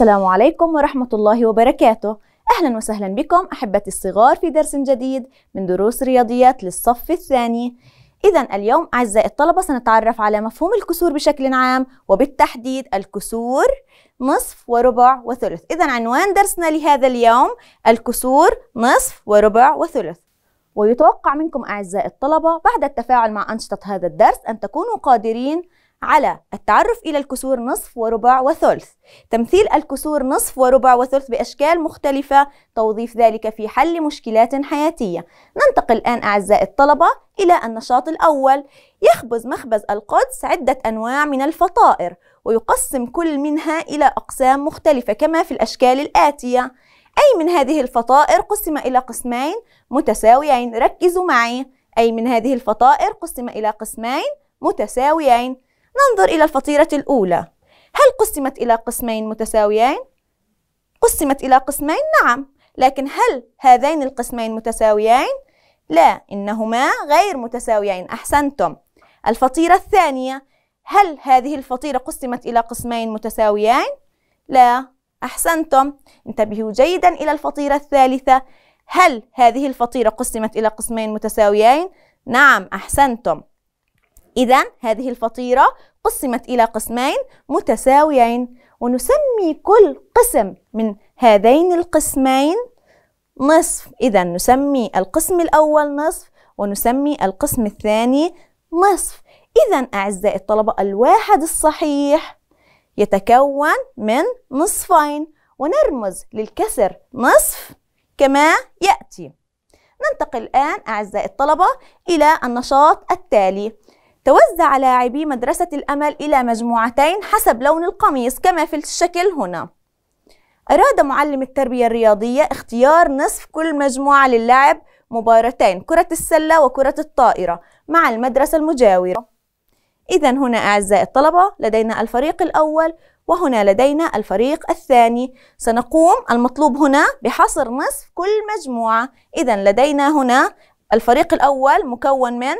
السلام عليكم ورحمة الله وبركاته أهلا وسهلا بكم أحبتي الصغار في درس جديد من دروس رياضيات للصف الثاني إذا اليوم أعزائي الطلبة سنتعرف على مفهوم الكسور بشكل عام وبالتحديد الكسور نصف وربع وثلث إذا عنوان درسنا لهذا اليوم الكسور نصف وربع وثلث ويتوقع منكم أعزائي الطلبة بعد التفاعل مع أنشطة هذا الدرس أن تكونوا قادرين على التعرف إلى الكسور نصف وربع وثلث تمثيل الكسور نصف وربع وثلث بأشكال مختلفة توظيف ذلك في حل مشكلات حياتية ننتقل الآن أعزائي الطلبة إلى النشاط الأول يخبز مخبز القدس عدة أنواع من الفطائر ويقسم كل منها إلى أقسام مختلفة كما في الأشكال الآتية أي من هذه الفطائر قسم إلى قسمين متساويين ركزوا معي أي من هذه الفطائر قسم إلى قسمين متساويين ننظر إلى الفطيرة الأولى هل قسمت إلى قسمين متساويين؟ قسمت إلى قسمين نعم لكن هل هذين القسمين متساويين؟ لا إنهما غير متساويين أحسنتم الفطيرة الثانية هل هذه الفطيرة قسمت إلى قسمين متساويين؟ لا أحسنتم انتبهوا جيدا إلى الفطيرة الثالثة هل هذه الفطيرة قسمت إلى قسمين متساويين؟ نعم أحسنتم إذا هذه الفطيرة قسمت إلى قسمين متساويين ونسمي كل قسم من هذين القسمين نصف إذا نسمي القسم الأول نصف ونسمي القسم الثاني نصف إذا أعزائي الطلبة الواحد الصحيح يتكون من نصفين ونرمز للكسر نصف كما يأتي ننتقل الآن أعزائي الطلبة إلى النشاط التالي توزع لاعبي مدرسة الأمل إلى مجموعتين حسب لون القميص كما في الشكل هنا أراد معلم التربية الرياضية اختيار نصف كل مجموعة للعب مباراتين كرة السلة وكرة الطائرة مع المدرسة المجاورة إذا هنا أعزائي الطلبة لدينا الفريق الأول وهنا لدينا الفريق الثاني سنقوم المطلوب هنا بحصر نصف كل مجموعة إذا لدينا هنا الفريق الأول مكون من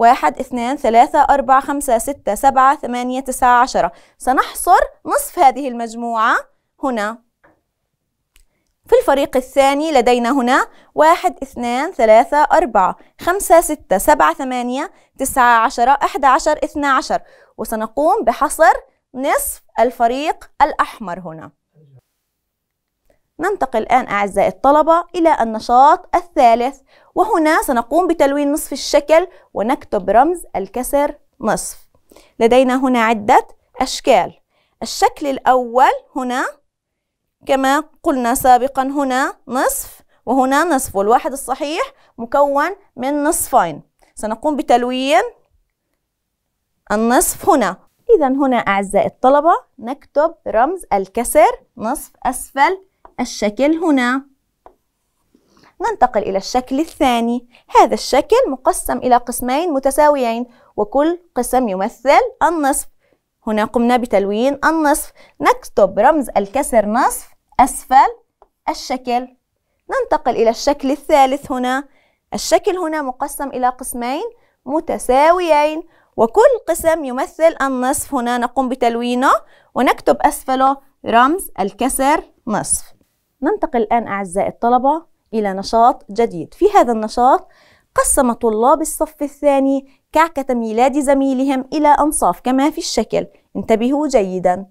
واحد اثنان ثلاثة أربعة خمسة ستة سبعة ثمانية تسعة عشرة سنحصر نصف هذه المجموعة هنا في الفريق الثاني لدينا هنا واحد اثنان ثلاثة أربعة خمسة ستة سبعة ثمانية تسعة عشرة أحد عشر اثنى عشر وسنقوم بحصر نصف الفريق الأحمر هنا ننتقل الآن أعزائي الطلبة إلى النشاط الثالث وهنا سنقوم بتلوين نصف الشكل ونكتب رمز الكسر نصف لدينا هنا عدة أشكال الشكل الأول هنا كما قلنا سابقا هنا نصف وهنا نصف والواحد الصحيح مكون من نصفين سنقوم بتلوين النصف هنا إذا هنا أعزائي الطلبة نكتب رمز الكسر نصف أسفل الشكل هنا ننتقل إلى الشكل الثاني هذا الشكل مقسم إلى قسمين متساويين وكل قسم يمثل النصف هنا قمنا بتلوين النصف نكتب رمز الكسر نصف أسفل الشكل ننتقل إلى الشكل الثالث هنا الشكل هنا مقسم إلى قسمين متساويين وكل قسم يمثل النصف هنا نقوم بتلوينه ونكتب أسفله رمز الكسر نصف ننتقل الآن أعزائي الطلبة إلى نشاط جديد في هذا النشاط قسم طلاب الصف الثاني كعكة ميلاد زميلهم إلى أنصاف كما في الشكل انتبهوا جيدا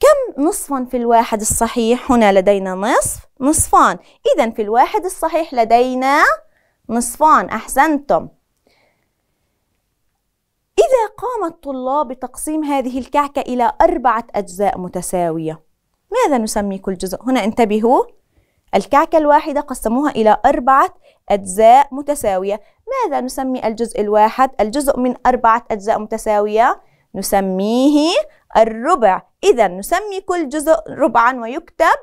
كم نصفا في الواحد الصحيح؟ هنا لدينا نصف نصفان إذا في الواحد الصحيح لدينا نصفان أحسنتم إذا قام الطلاب بتقسيم هذه الكعكة إلى أربعة أجزاء متساوية ماذا نسمي كل جزء؟ هنا انتبهوا الكعكة الواحدة قسموها إلى أربعة أجزاء متساوية ماذا نسمي الجزء الواحد؟ الجزء من أربعة أجزاء متساوية نسميه الربع إذا نسمي كل جزء ربعا ويكتب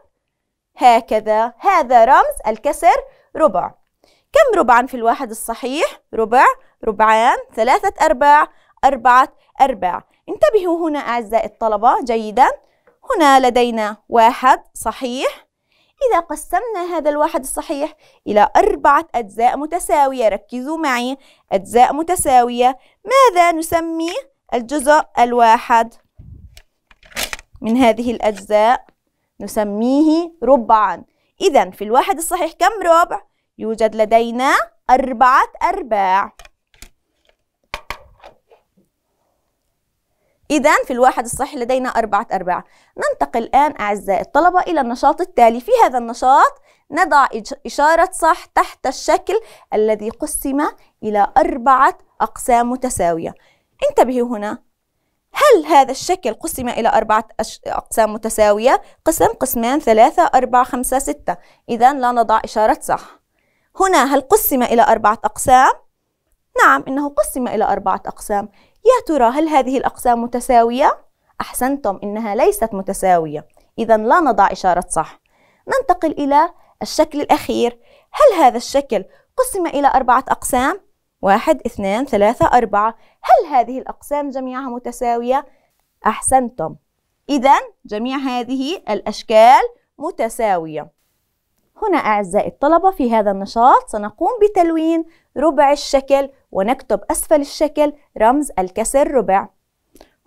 هكذا هذا رمز الكسر ربع كم ربعا في الواحد الصحيح؟ ربع ربعان ثلاثة أرباع أربعة أرباع انتبهوا هنا أعزائي الطلبة جيدا هنا لدينا واحد صحيح إذا قسمنا هذا الواحد الصحيح إلى أربعة أجزاء متساوية ركزوا معي أجزاء متساوية ماذا نسمي الجزء الواحد من هذه الأجزاء نسميه ربعا إذا في الواحد الصحيح كم ربع؟ يوجد لدينا أربعة أرباع إذا في الواحد الصحي لدينا أربعة أرباع ننتقل الآن أعزائي الطلبة إلى النشاط التالي في هذا النشاط نضع إشارة صح تحت الشكل الذي قسم إلى أربعة أقسام متساوية انتبهوا هنا هل هذا الشكل قسم إلى أربعة أقسام متساوية؟ قسم قسمان ثلاثة أربعة خمسة ستة إذا لا نضع إشارة صح هنا هل قسم إلى أربعة أقسام؟ نعم إنه قسم إلى أربعة أقسام يا ترى هل هذه الأقسام متساوية؟ أحسنتم إنها ليست متساوية إذا لا نضع إشارة صح ننتقل إلى الشكل الأخير هل هذا الشكل قسم إلى أربعة أقسام؟ واحد اثنان ثلاثة أربعة هل هذه الأقسام جميعها متساوية؟ أحسنتم إذا جميع هذه الأشكال متساوية هنا أعزائي الطلبة في هذا النشاط سنقوم بتلوين ربع الشكل ونكتب أسفل الشكل رمز الكسر ربع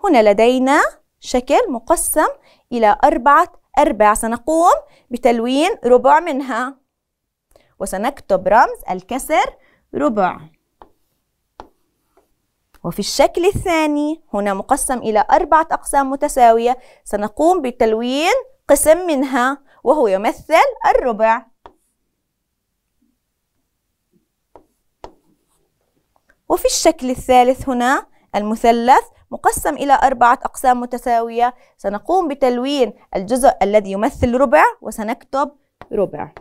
هنا لدينا شكل مقسم إلى أربعة أرباع سنقوم بتلوين ربع منها وسنكتب رمز الكسر ربع وفي الشكل الثاني هنا مقسم إلى أربعة أقسام متساوية سنقوم بتلوين قسم منها وهو يمثل الربع وفي الشكل الثالث هنا المثلث مقسم إلى أربعة أقسام متساوية سنقوم بتلوين الجزء الذي يمثل ربع وسنكتب ربع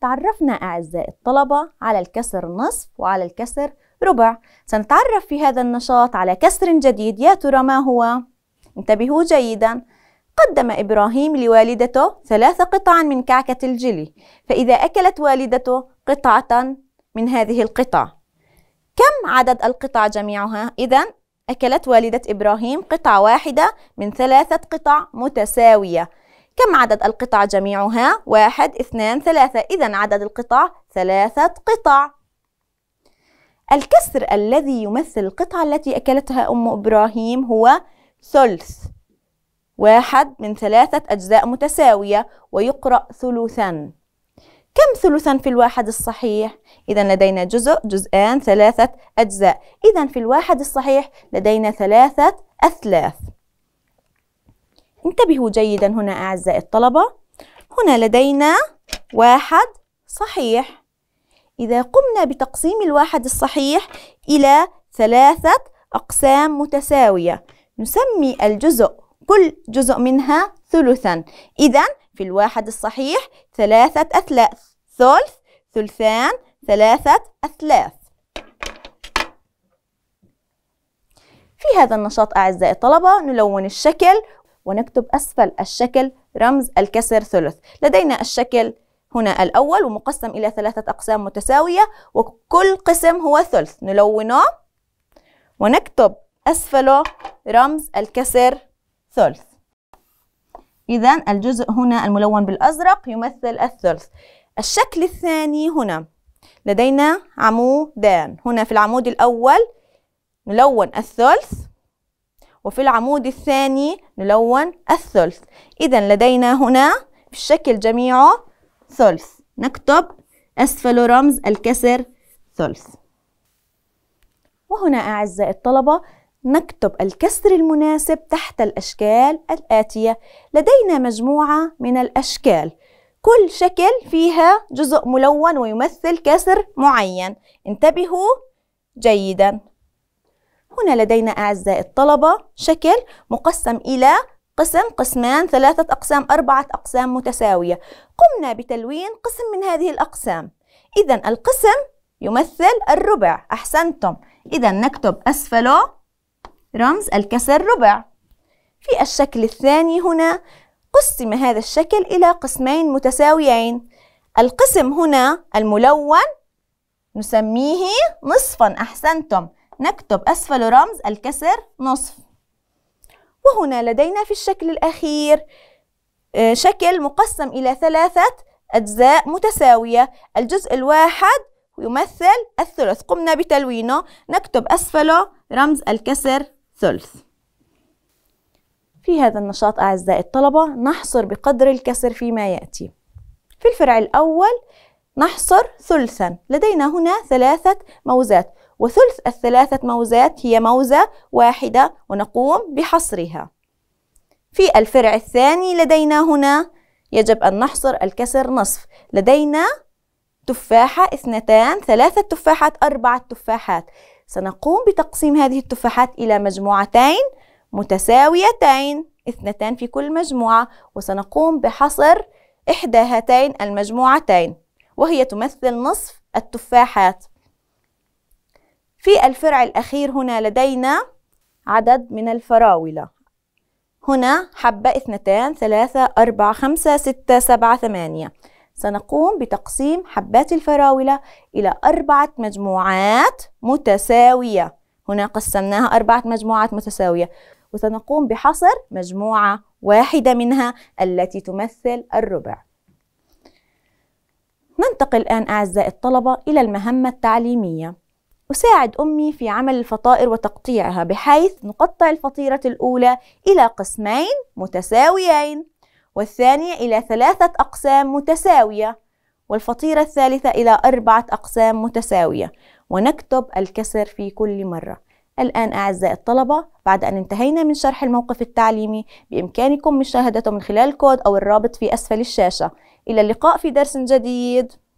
تعرفنا أعزائي الطلبة على الكسر نصف وعلى الكسر ربع سنتعرف في هذا النشاط على كسر جديد يا ترى ما هو؟ انتبهوا جيداً قدم إبراهيم لوالدته ثلاث قطع من كعكة الجلي فإذا أكلت والدته قطعة من هذه القطع كم عدد القطع جميعها؟ إذا أكلت والدة إبراهيم قطعة واحدة من ثلاثة قطع متساوية كم عدد القطع جميعها؟ واحد، اثنان، ثلاثة إذا عدد القطع ثلاثة قطع الكسر الذي يمثل القطعة التي أكلتها أم إبراهيم هو ثلث واحد من ثلاثة أجزاء متساوية ويقرأ ثلثا كم ثلثا في الواحد الصحيح؟ إذا لدينا جزء جزءان ثلاثة أجزاء إذا في الواحد الصحيح لدينا ثلاثة أثلاث انتبهوا جيدا هنا أعزائي الطلبة هنا لدينا واحد صحيح إذا قمنا بتقسيم الواحد الصحيح إلى ثلاثة أقسام متساوية نسمي الجزء كل جزء منها ثلثا إذا في الواحد الصحيح ثلاثة أثلاث ثلث ثلثان ثلاثة أثلاث في هذا النشاط أعزائي الطلبة نلون الشكل ونكتب أسفل الشكل رمز الكسر ثلث لدينا الشكل هنا الأول ومقسم إلى ثلاثة أقسام متساوية وكل قسم هو ثلث نلونه ونكتب أسفله رمز الكسر ثلث إذا الجزء هنا الملون بالأزرق يمثل الثلث الشكل الثاني هنا لدينا عمودان هنا في العمود الأول نلون الثلث وفي العمود الثاني نلون الثلث إذا لدينا هنا في الشكل جميعه ثلث نكتب أسفل رمز الكسر ثلث وهنا أعزائي الطلبة نكتب الكسر المناسب تحت الأشكال الآتية لدينا مجموعة من الأشكال كل شكل فيها جزء ملون ويمثل كسر معين انتبهوا جيدا هنا لدينا أعزائي الطلبة شكل مقسم إلى قسم قسمان ثلاثة أقسام أربعة أقسام متساوية قمنا بتلوين قسم من هذه الأقسام إذا القسم يمثل الربع أحسنتم إذا نكتب أسفله رمز الكسر ربع في الشكل الثاني هنا قسم هذا الشكل إلى قسمين متساويين القسم هنا الملون نسميه نصفا أحسنتم نكتب أسفل رمز الكسر نصف وهنا لدينا في الشكل الأخير آه، شكل مقسم إلى ثلاثة أجزاء متساوية الجزء الواحد يمثل الثلث قمنا بتلوينه نكتب أسفله رمز الكسر ثلث في هذا النشاط أعزائي الطلبة نحصر بقدر الكسر فيما يأتي في الفرع الأول نحصر ثلثا لدينا هنا ثلاثة موزات وثلث الثلاثة موزات هي موزة واحدة ونقوم بحصرها في الفرع الثاني لدينا هنا يجب أن نحصر الكسر نصف لدينا تفاحة اثنتان ثلاثة تفاحات أربعة تفاحات سنقوم بتقسيم هذه التفاحات إلى مجموعتين متساويتين اثنتان في كل مجموعة وسنقوم بحصر إحدى هاتين المجموعتين وهي تمثل نصف التفاحات في الفرع الأخير هنا لدينا عدد من الفراولة هنا حبة اثنتان ثلاثة أربعة خمسة ستة سبعة ثمانية سنقوم بتقسيم حبات الفراولة إلى أربعة مجموعات متساوية هنا قسمناها أربعة مجموعات متساوية وسنقوم بحصر مجموعة واحدة منها التي تمثل الربع ننتقل الآن أعزائي الطلبة إلى المهمة التعليمية أساعد أمي في عمل الفطائر وتقطيعها بحيث نقطع الفطيرة الأولى إلى قسمين متساويين والثانية إلى ثلاثة أقسام متساوية والفطيرة الثالثة إلى أربعة أقسام متساوية ونكتب الكسر في كل مرة الآن أعزائي الطلبة بعد أن انتهينا من شرح الموقف التعليمي بإمكانكم مشاهدته من خلال الكود أو الرابط في أسفل الشاشة إلى اللقاء في درس جديد